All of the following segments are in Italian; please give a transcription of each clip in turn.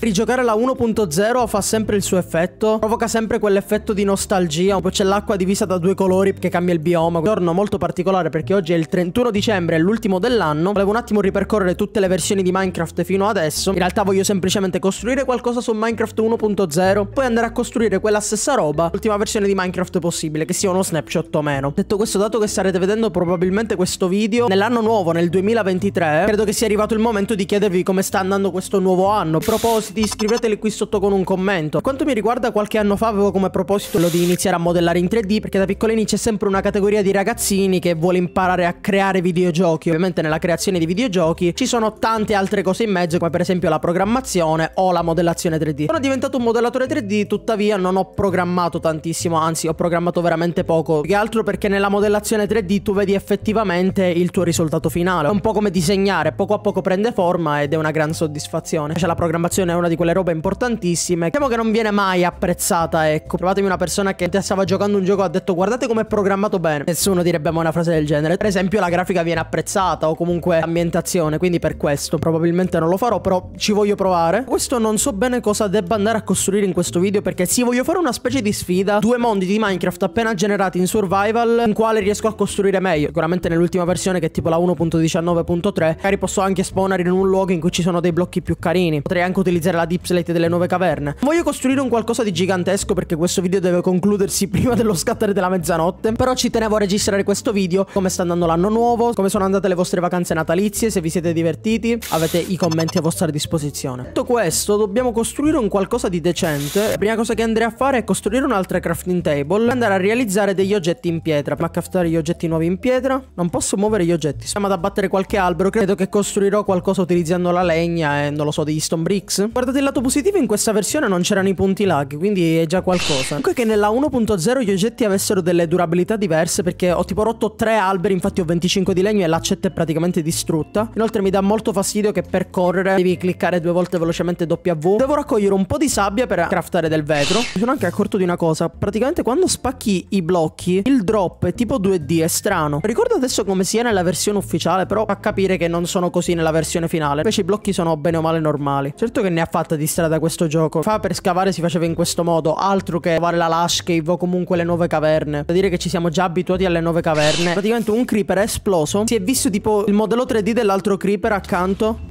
Rigiocare la 1.0 fa sempre il suo effetto, provoca sempre quell'effetto di nostalgia, poi c'è l'acqua divisa da due colori che cambia il bioma, un giorno molto particolare perché oggi è il 31 dicembre, è l'ultimo dell'anno, volevo un attimo ripercorrere tutte le versioni di Minecraft fino adesso, in realtà voglio semplicemente costruire qualcosa su Minecraft 1.0, poi andare a costruire quella stessa roba, l'ultima versione di Minecraft possibile, che sia uno snapshot o meno. Detto questo, dato che starete vedendo probabilmente questo video, nell'anno nuovo, nel 2023, credo che sia arrivato il momento di chiedervi come sta andando questo nuovo anno, propositi, siete iscriveteli qui sotto con un commento. Quanto mi riguarda qualche anno fa avevo come proposito quello di iniziare a modellare in 3D perché da piccolini c'è sempre una categoria di ragazzini che vuole imparare a creare videogiochi. Ovviamente nella creazione di videogiochi ci sono tante altre cose in mezzo come per esempio la programmazione o la modellazione 3D. Sono diventato un modellatore 3D tuttavia non ho programmato tantissimo anzi ho programmato veramente poco. Più che altro perché nella modellazione 3D tu vedi effettivamente il tuo risultato finale. È un po' come disegnare poco a poco prende forma ed è una gran soddisfazione. C'è la programmazione è una di quelle robe importantissime. Diciamo che non viene mai apprezzata, ecco. Provatemi una persona che stava giocando un gioco e ha detto guardate com'è programmato bene. Nessuno direbbe mai una frase del genere. Per esempio la grafica viene apprezzata o comunque l'ambientazione, quindi per questo probabilmente non lo farò, però ci voglio provare. Questo non so bene cosa debba andare a costruire in questo video perché sì, voglio fare una specie di sfida, due mondi di Minecraft appena generati in survival, in quale riesco a costruire meglio. Sicuramente nell'ultima versione che è tipo la 1.19.3, magari posso anche spawnare in un luogo in cui ci sono dei blocchi più carini. Potrei anche utilizzare era la deep slate delle nuove caverne. Voglio costruire un qualcosa di gigantesco perché questo video deve concludersi prima dello scattare della mezzanotte, però ci tenevo a registrare questo video, come sta andando l'anno nuovo, come sono andate le vostre vacanze natalizie, se vi siete divertiti, avete i commenti a vostra disposizione. Detto questo, dobbiamo costruire un qualcosa di decente. La prima cosa che andrei a fare è costruire un'altra crafting table e andare a realizzare degli oggetti in pietra. Ma craftare gli oggetti nuovi in pietra? Non posso muovere gli oggetti. Stiamo ad abbattere qualche albero, credo che costruirò qualcosa utilizzando la legna e non lo so, degli stone bricks guardate il lato positivo, in questa versione non c'erano i punti lag, quindi è già qualcosa. Comunque che nella 1.0 gli oggetti avessero delle durabilità diverse, perché ho tipo rotto tre alberi, infatti ho 25 di legno e l'accetta è praticamente distrutta. Inoltre mi dà molto fastidio che per correre devi cliccare due volte velocemente W. Devo raccogliere un po' di sabbia per craftare del vetro. Mi sono anche accorto di una cosa, praticamente quando spacchi i blocchi, il drop è tipo 2D, è strano. Ricordo adesso come sia nella versione ufficiale, però fa capire che non sono così nella versione finale. Invece i blocchi sono bene o male normali. Certo che ne ha fatta di strada questo gioco. Fa per scavare si faceva in questo modo, altro che trovare la lush cave o comunque le nuove caverne. Da dire che ci siamo già abituati alle nuove caverne. Praticamente un creeper è esploso, si è visto tipo il modello 3D dell'altro creeper accanto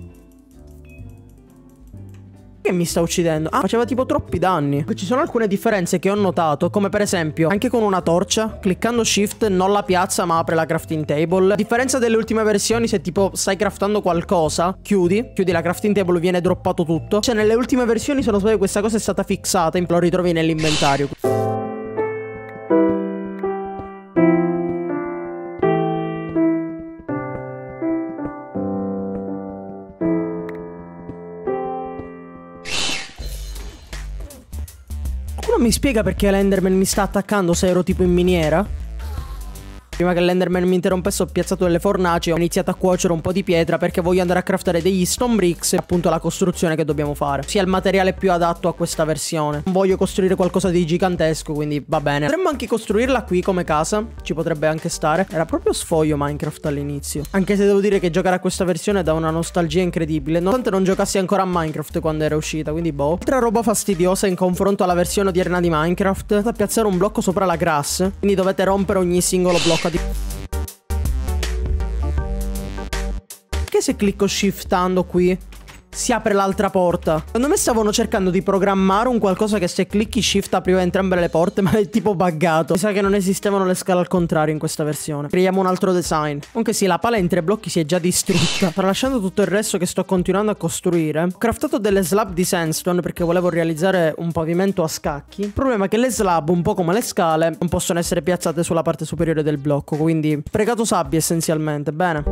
che mi sta uccidendo? Ah, faceva tipo troppi danni. Ci sono alcune differenze che ho notato, come per esempio, anche con una torcia, cliccando shift non la piazza ma apre la crafting table. A differenza delle ultime versioni, se tipo stai craftando qualcosa, chiudi, chiudi la crafting table, viene droppato tutto. Cioè, nelle ultime versioni, se non sbaglio, questa cosa è stata fixata, lo ritrovi nell'inventario. Qualcuno mi spiega perché l'Enderman mi sta attaccando se ero tipo in miniera? Prima che l'enderman mi interrompesse ho piazzato delle fornaci, ho iniziato a cuocere un po' di pietra perché voglio andare a craftare degli stone bricks, appunto la costruzione che dobbiamo fare. Sia il materiale più adatto a questa versione. Non voglio costruire qualcosa di gigantesco, quindi va bene. Potremmo anche costruirla qui come casa, ci potrebbe anche stare. Era proprio sfoglio Minecraft all'inizio. Anche se devo dire che giocare a questa versione dà una nostalgia incredibile, nonostante non giocassi ancora a Minecraft quando era uscita, quindi boh. Altra roba fastidiosa in confronto alla versione odierna di Minecraft, è stata piazzare un blocco sopra la grass, quindi dovete rompere ogni singolo blocco po' di... Perché se clicco shiftando qui? si apre l'altra porta. Secondo me stavano cercando di programmare un qualcosa che se clicchi shift apriva entrambe le porte, ma è tipo buggato. Mi sa che non esistevano le scale al contrario in questa versione. Creiamo un altro design. Comunque sì, la pala in tre blocchi si è già distrutta. Tralasciando tutto il resto che sto continuando a costruire, ho craftato delle slab di sandstone perché volevo realizzare un pavimento a scacchi. Il problema è che le slab, un po' come le scale, non possono essere piazzate sulla parte superiore del blocco, quindi pregato sabbia essenzialmente. Bene.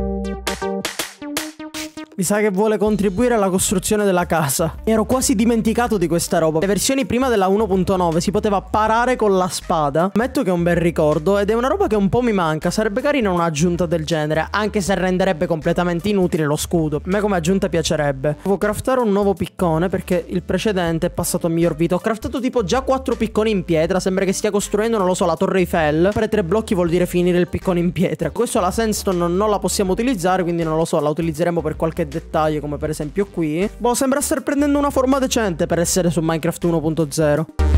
Mi sa che vuole contribuire alla costruzione della casa. Mi ero quasi dimenticato di questa roba. Le versioni prima della 1.9 si poteva parare con la spada. Ammetto che è un bel ricordo ed è una roba che un po' mi manca. Sarebbe carina un'aggiunta del genere, anche se renderebbe completamente inutile lo scudo. A me come aggiunta piacerebbe. Devo craftare un nuovo piccone perché il precedente è passato a miglior vita. Ho craftato tipo già quattro picconi in pietra. Sembra che stia costruendo, non lo so, la torre Eiffel. Fare tre blocchi vuol dire finire il piccone in pietra. Questo la sandstone non la possiamo utilizzare, quindi non lo so, la utilizzeremo per qualche dettagli come per esempio qui, boh, sembra star prendendo una forma decente per essere su Minecraft 1.0.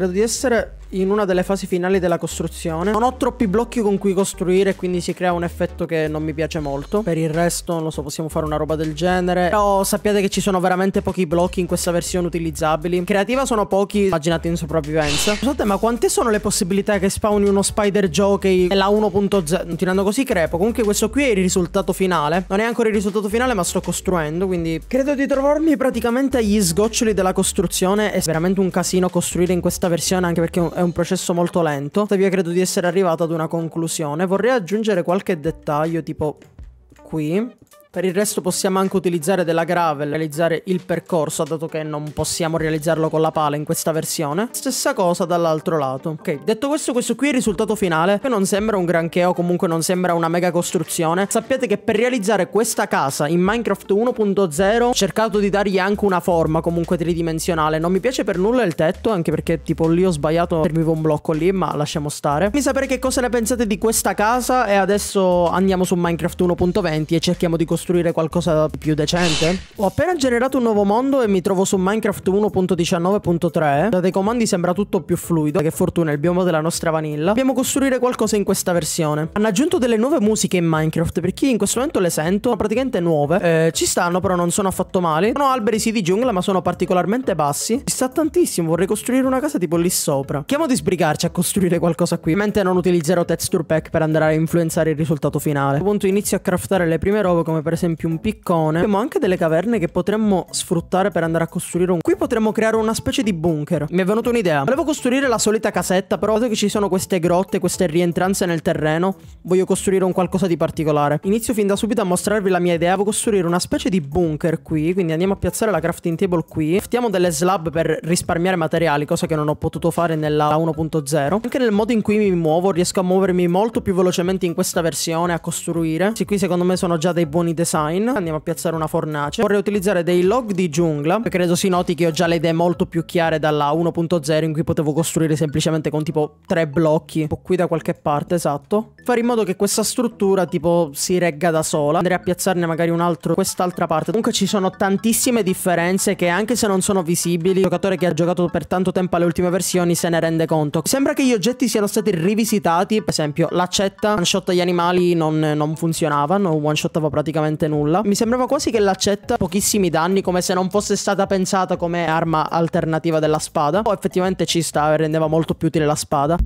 Credo di essere in una delle fasi finali della costruzione. Non ho troppi blocchi con cui costruire, quindi si crea un effetto che non mi piace molto. Per il resto, non lo so, possiamo fare una roba del genere. Però sappiate che ci sono veramente pochi blocchi in questa versione utilizzabili. Creativa sono pochi, immaginate in sopravvivenza. Scusate, ma quante sono le possibilità che spawni uno spider jockey nella 1.0? tirando così crepo. Comunque questo qui è il risultato finale. Non è ancora il risultato finale, ma sto costruendo, quindi... Credo di trovarmi praticamente agli sgoccioli della costruzione. È veramente un casino costruire in questa versione anche perché è un processo molto lento, tuttavia credo di essere arrivato ad una conclusione. Vorrei aggiungere qualche dettaglio tipo qui per il resto possiamo anche utilizzare della gravel, realizzare il percorso, dato che non possiamo realizzarlo con la pala in questa versione. Stessa cosa dall'altro lato. Ok, detto questo, questo qui è il risultato finale, che non sembra un granché o comunque non sembra una mega costruzione. Sappiate che per realizzare questa casa in Minecraft 1.0 ho cercato di dargli anche una forma comunque tridimensionale. Non mi piace per nulla il tetto, anche perché tipo lì ho sbagliato, serviva un blocco lì, ma lasciamo stare. Mi sapere che cosa ne pensate di questa casa e adesso andiamo su Minecraft 1.20 e cerchiamo di costruire costruire qualcosa di più decente? Ho appena generato un nuovo mondo e mi trovo su Minecraft 1.19.3. Da dei comandi sembra tutto più fluido, che fortuna il bioma della nostra vanilla. Dobbiamo costruire qualcosa in questa versione. Hanno aggiunto delle nuove musiche in Minecraft, per chi in questo momento le sento, sono praticamente nuove. Eh, ci stanno, però non sono affatto male. Sono alberi sì di giungla, ma sono particolarmente bassi. Ci sta tantissimo, vorrei costruire una casa tipo lì sopra. Chiamo di sbrigarci a costruire qualcosa qui. Mentre non utilizzerò texture pack per andare a influenzare il risultato finale. A questo punto inizio a craftare le prime robe come per per esempio un piccone. Abbiamo anche delle caverne che potremmo sfruttare per andare a costruire un... Qui potremmo creare una specie di bunker. Mi è venuta un'idea. Volevo costruire la solita casetta, però vedo che ci sono queste grotte, queste rientranze nel terreno. Voglio costruire un qualcosa di particolare. Inizio fin da subito a mostrarvi la mia idea. Voglio costruire una specie di bunker qui, quindi andiamo a piazzare la crafting table qui. Fattiamo delle slab per risparmiare materiali, cosa che non ho potuto fare nella 1.0. Anche nel modo in cui mi muovo riesco a muovermi molto più velocemente in questa versione, a costruire. Sì, qui secondo me sono già dei buoni design andiamo a piazzare una fornace vorrei utilizzare dei log di giungla che credo si noti che ho già le idee molto più chiare dalla 1.0 in cui potevo costruire semplicemente con tipo tre blocchi o qui da qualche parte esatto fare in modo che questa struttura tipo si regga da sola andrei a piazzarne magari un altro quest'altra parte comunque ci sono tantissime differenze che anche se non sono visibili il giocatore che ha giocato per tanto tempo alle ultime versioni se ne rende conto sembra che gli oggetti siano stati rivisitati per esempio l'accetta one shot agli animali non, non funzionavano one shotava praticamente assolutamente nulla. Mi sembrava quasi che l'accetta pochissimi danni, come se non fosse stata pensata come arma alternativa della spada. O effettivamente ci sta e rendeva molto più utile la spada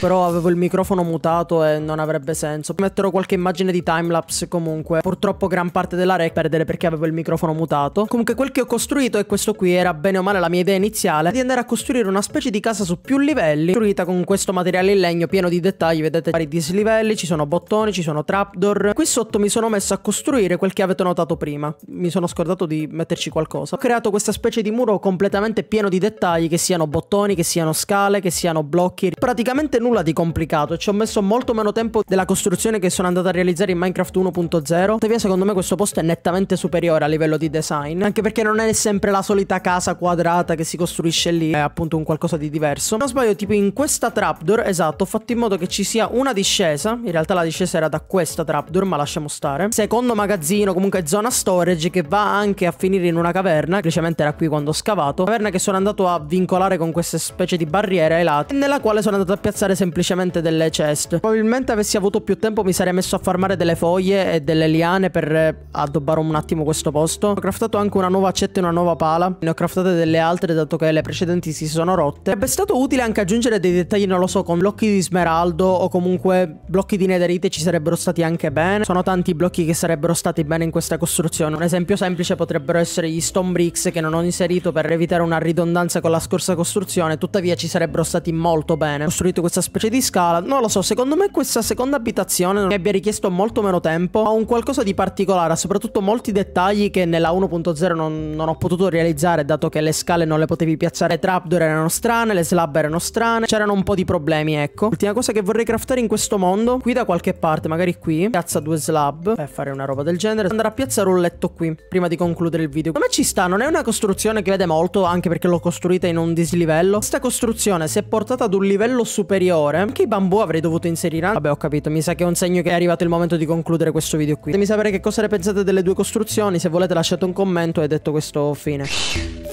però avevo il microfono mutato e non avrebbe senso. Metterò qualche immagine di timelapse comunque. Purtroppo gran parte della rec perdere perché avevo il microfono mutato. Comunque quel che ho costruito è questo qui era bene o male la mia idea iniziale di andare a costruire una specie di casa su più livelli costruita con questo materiale in legno pieno di dettagli. Vedete vari dislivelli, ci sono bottoni, ci sono trapdoor. Qui sotto mi sono messo a costruire quel che avete notato prima. Mi sono scordato di metterci qualcosa. Ho creato questa specie di muro completamente pieno di dettagli che siano bottoni, che siano scale, che siano blocchi. Praticamente nulla nulla di complicato e ci ho messo molto meno tempo della costruzione che sono andato a realizzare in Minecraft 1.0. Tuttavia secondo me questo posto è nettamente superiore a livello di design, anche perché non è sempre la solita casa quadrata che si costruisce lì, è appunto un qualcosa di diverso. Non sbaglio, tipo in questa trapdoor, esatto, ho fatto in modo che ci sia una discesa, in realtà la discesa era da questa trapdoor, ma lasciamo stare. Secondo magazzino, comunque zona storage che va anche a finire in una caverna, semplicemente era qui quando ho scavato, caverna che sono andato a vincolare con queste specie di barriere ai lati, nella quale sono andato a piazzare semplicemente delle chest. Probabilmente avessi avuto più tempo mi sarei messo a farmare delle foglie e delle liane per eh, addobbare un attimo questo posto. Ho craftato anche una nuova accetta e una nuova pala. Ne ho craftate delle altre dato che le precedenti si sono rotte. Sarebbe stato utile anche aggiungere dei dettagli, non lo so, con blocchi di smeraldo o comunque blocchi di nederite ci sarebbero stati anche bene. Sono tanti blocchi che sarebbero stati bene in questa costruzione. Un esempio semplice potrebbero essere gli stone bricks che non ho inserito per evitare una ridondanza con la scorsa costruzione. Tuttavia ci sarebbero stati molto bene. Ho costruito questa specie di scala. Non lo so, secondo me questa seconda abitazione che abbia richiesto molto meno tempo ha un qualcosa di particolare, ha soprattutto molti dettagli che nella 1.0 non, non, ho potuto realizzare dato che le scale non le potevi piazzare, le trapdoor erano strane, le slab erano strane, c'erano un po' di problemi ecco. L'ultima cosa che vorrei craftare in questo mondo, qui da qualche parte, magari qui, piazza due slab per fare una roba del genere, Andrà a piazzare un letto qui prima di concludere il video. Come ci sta, non è una costruzione che vede molto anche perché l'ho costruita in un dislivello. Questa costruzione se portata ad un livello superiore ore. Che bambù avrei dovuto inserire? Vabbè, ho capito. Mi sa che è un segno che è arrivato il momento di concludere questo video qui. Fatemi sapere che cosa ne pensate delle due costruzioni. Se volete lasciate un commento e detto questo fine.